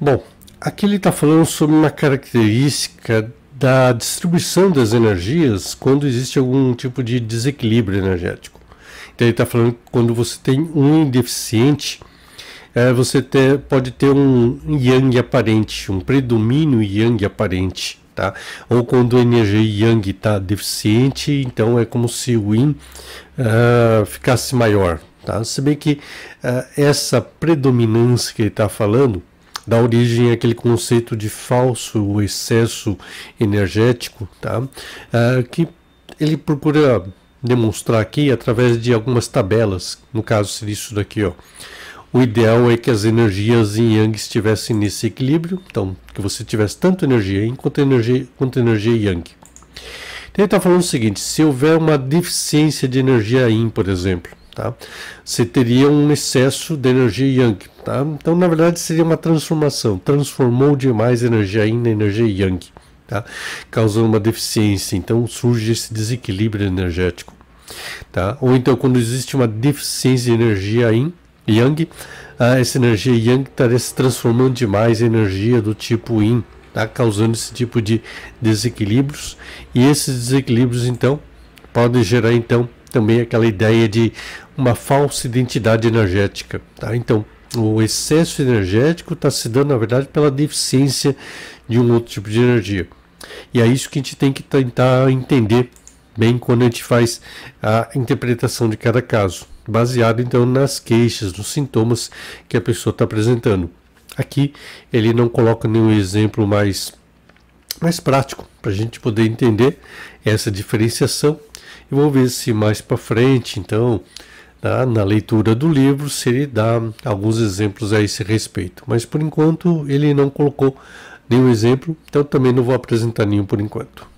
Bom, aqui ele está falando sobre uma característica da distribuição das energias quando existe algum tipo de desequilíbrio energético. Então ele está falando que quando você tem um deficiente, é, você ter, pode ter um yang aparente, um predomínio yang aparente. Tá? Ou quando a energia yang está deficiente, então é como se o yin uh, ficasse maior. Tá? Se bem que uh, essa predominância que ele está falando dá origem àquele conceito de falso excesso energético, tá? Ah, que ele procura demonstrar aqui através de algumas tabelas, no caso seria isso daqui, ó. O ideal é que as energias em Yang estivessem nesse equilíbrio, então que você tivesse tanto energia Yin quanto energia, quanto energia Yang. Então, ele está falando o seguinte: se houver uma deficiência de energia Yin, por exemplo, Tá? Você teria um excesso de energia yang. Tá? Então, na verdade, seria uma transformação. Transformou demais energia yin na energia yang, tá? causando uma deficiência. Então, surge esse desequilíbrio energético. Tá? Ou então, quando existe uma deficiência de energia yin, yang, ah, essa energia yang estaria se transformando demais em energia do tipo yin, tá? causando esse tipo de desequilíbrios. E esses desequilíbrios, então, podem gerar então também aquela ideia de uma falsa identidade energética. Tá? Então, o excesso energético está se dando, na verdade, pela deficiência de um outro tipo de energia. E é isso que a gente tem que tentar entender bem quando a gente faz a interpretação de cada caso, baseado então nas queixas, nos sintomas que a pessoa está apresentando. Aqui ele não coloca nenhum exemplo mais mais prático para a gente poder entender essa diferenciação. Eu vou ver se mais para frente, então, na, tá, na, leitura do livro, se ele dá alguns exemplos a esse respeito. Mas por enquanto ele não colocou nenhum exemplo, então também não vou apresentar nenhum por enquanto.